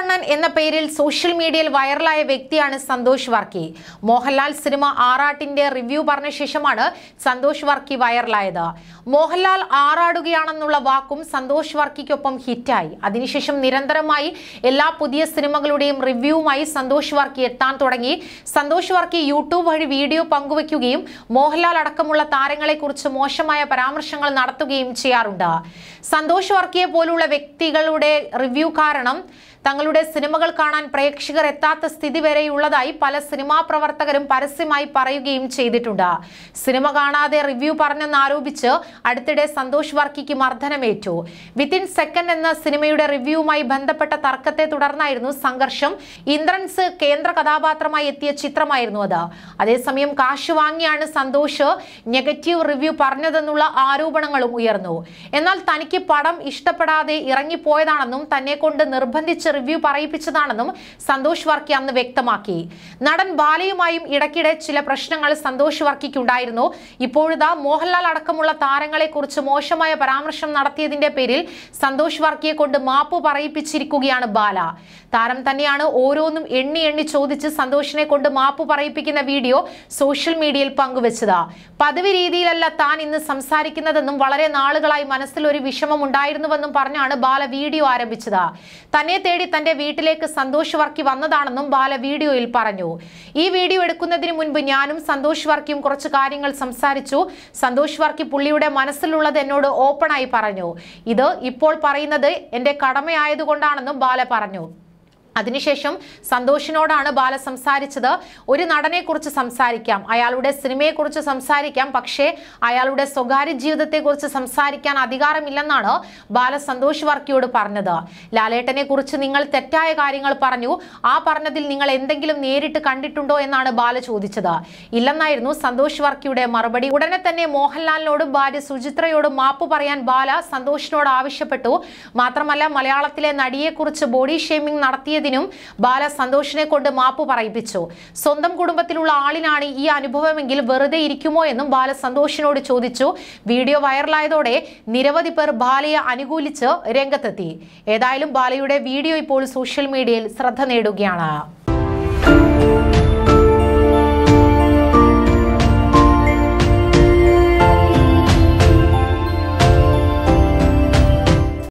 അണ്ണൻ എന്ന പേരിൽ സോഷ്യൽ മീഡിയയിൽ വൈറലായ വ്യക്തിയാണ് സന്തോഷ് വർക്കി മോഹൻലാൽ സിനിമ ആറാട്ടിന്റെ റിവ്യൂ പറഞ്ഞ ശേഷമാണ് സന്തോഷ് വർക്കി വൈറലായത് മോഹൻലാൽ ആറാടുകയാണെന്നുള്ള വാക്കും സന്തോഷ് വർക്കിക്കൊപ്പം ഹിറ്റായി അതിനുശേഷം നിരന്തരമായി എല്ലാ പുതിയ സിനിമകളുടെയും റിവ്യൂവുമായി സന്തോഷ് വർക്കി എത്താൻ തുടങ്ങി സന്തോഷ് വർക്കി യൂട്യൂബ് വഴി വീഡിയോ പങ്കുവയ്ക്കുകയും മോഹൻലാൽ അടക്കമുള്ള താരങ്ങളെക്കുറിച്ച് മോശമായ പരാമർശങ്ങൾ നടത്തുകയും ചെയ്യാറുണ്ട് സന്തോഷ് വർക്കിയെ പോലുള്ള വ്യക്തികളുടെ റിവ്യൂ കാരണം തങ്ങളുടെ സിനിമകൾ കാണാൻ പ്രേക്ഷകർ എത്താത്ത സ്ഥിതി വരെയുള്ളതായി പല സിനിമാ പ്രവർത്തകരും പരസ്യമായി പറയുകയും ചെയ്തിട്ടുണ്ട് സിനിമ കാണാതെ റിവ്യൂ പറഞ്ഞെന്നാരോപിച്ച് അടുത്തിടെ സന്തോഷ് വർക്കിക്ക് മർദ്ദനമേറ്റു വിത്തിൻ സെക്കൻഡ് എന്ന സിനിമയുടെ റിവ്യൂവുമായി ബന്ധപ്പെട്ട തർക്കത്തെ തുടർന്നായിരുന്നു സംഘർഷം ഇന്ദ്രൻസ് കേന്ദ്ര കഥാപാത്രമായി എത്തിയ ചിത്രമായിരുന്നു അത് അതേസമയം കാശ് വാങ്ങിയാണ് സന്തോഷ് നെഗറ്റീവ് റിവ്യൂ പറഞ്ഞതെന്നുള്ള ആരോപണങ്ങളും ഉയർന്നു എന്നാൽ തനിക്ക് പടം ഇഷ്ടപ്പെടാതെ ഇറങ്ങിപ്പോയതാണെന്നും തന്നെ കൊണ്ട് നിർബന്ധിച്ച് റിവ്യൂ പറയിപ്പിച്ചതാണെന്നും സന്തോഷ് വർക്കി അന്ന് വ്യക്തമാക്കി നടൻ ബാലയുമായും ഇടയ്ക്കിടെ ചില പ്രശ്നങ്ങൾ സന്തോഷ് വർക്കിക്കുണ്ടായിരുന്നു ഇപ്പോഴിതാ മോഹൻലാൽ അടക്കമുള്ള താരങ്ങളെ കുറിച്ച് മോശമായ പരാമർശം നടത്തിയതിന്റെ പേരിൽ സന്തോഷ് വർക്കിയെ കൊണ്ട് മാപ്പ് പറയിപ്പിച്ചിരിക്കുകയാണ് ബാല താരം തന്നെയാണ് ഓരോന്നും എണ്ണി എണ്ണി ചോദിച്ച് സന്തോഷിനെ കൊണ്ട് മാപ്പ് പറയിപ്പിക്കുന്ന വീഡിയോ സോഷ്യൽ മീഡിയയിൽ പങ്കുവച്ചത് പതിവ് രീതിയിലല്ല താൻ ഇന്ന് സംസാരിക്കുന്നതെന്നും വളരെ നാളുകളായി മനസ്സിൽ ഒരു വിഷമം ഉണ്ടായിരുന്നുവെന്നും പറഞ്ഞാണ് ബാല വീഡിയോ ആരംഭിച്ചത് തന്നെ തേടി വേണ്ടി തന്റെ വീട്ടിലേക്ക് സന്തോഷ് വർക്കി വന്നതാണെന്നും ബാല വീഡിയോയിൽ പറഞ്ഞു ഈ വീഡിയോ എടുക്കുന്നതിന് മുൻപ് ഞാനും സന്തോഷ് വർക്കിയും കുറച്ച് കാര്യങ്ങൾ സംസാരിച്ചു സന്തോഷ് വർക്കി പുള്ളിയുടെ മനസ്സിലുള്ളത് എന്നോട് ഓപ്പണായി പറഞ്ഞു ഇത് ഇപ്പോൾ പറയുന്നത് എന്റെ കടമയായതുകൊണ്ടാണെന്നും ബാല പറഞ്ഞു അതിനുശേഷം സന്തോഷിനോടാണ് ബാല സംസാരിച്ചത് ഒരു നടനെക്കുറിച്ച് സംസാരിക്കാം അയാളുടെ സിനിമയെക്കുറിച്ച് സംസാരിക്കാം പക്ഷേ അയാളുടെ സ്വകാര്യ ജീവിതത്തെക്കുറിച്ച് സംസാരിക്കാൻ അധികാരമില്ലെന്നാണ് ബാല സന്തോഷ് വർക്കിയോട് പറഞ്ഞത് ലാലേട്ടനെ കുറിച്ച് നിങ്ങൾ തെറ്റായ കാര്യങ്ങൾ പറഞ്ഞു ആ പറഞ്ഞതിൽ നിങ്ങൾ എന്തെങ്കിലും നേരിട്ട് കണ്ടിട്ടുണ്ടോ എന്നാണ് ബാല ചോദിച്ചത് ഇല്ലെന്നായിരുന്നു സന്തോഷ് വർക്കിയുടെ മറുപടി ഉടനെ തന്നെ മോഹൻലാലിനോടും ഭാര്യ സുചിത്രയോടും മാപ്പ് പറയാൻ ബാല സന്തോഷിനോട് ആവശ്യപ്പെട്ടു മാത്രമല്ല മലയാളത്തിലെ നടിയെക്കുറിച്ച് ബോഡി ഷേമിംഗ് നടത്തിയ ചെയ്തതിനും ബാല സന്തോഷിനെ കൊണ്ട് മാപ്പ് പറയിപ്പിച്ചു സ്വന്തം കുടുംബത്തിലുള്ള ആളിനാണ് ഈ അനുഭവമെങ്കിൽ വെറുതെ ഇരിക്കുമോ എന്നും ബാല സന്തോഷിനോട് ചോദിച്ചു വീഡിയോ വൈറലായതോടെ നിരവധി പേർ ബാലയെ അനുകൂലിച്ച് രംഗത്തെത്തി ഏതായാലും ബാലയുടെ വീഡിയോ ഇപ്പോൾ സോഷ്യൽ മീഡിയയിൽ ശ്രദ്ധ നേടുകയാണ്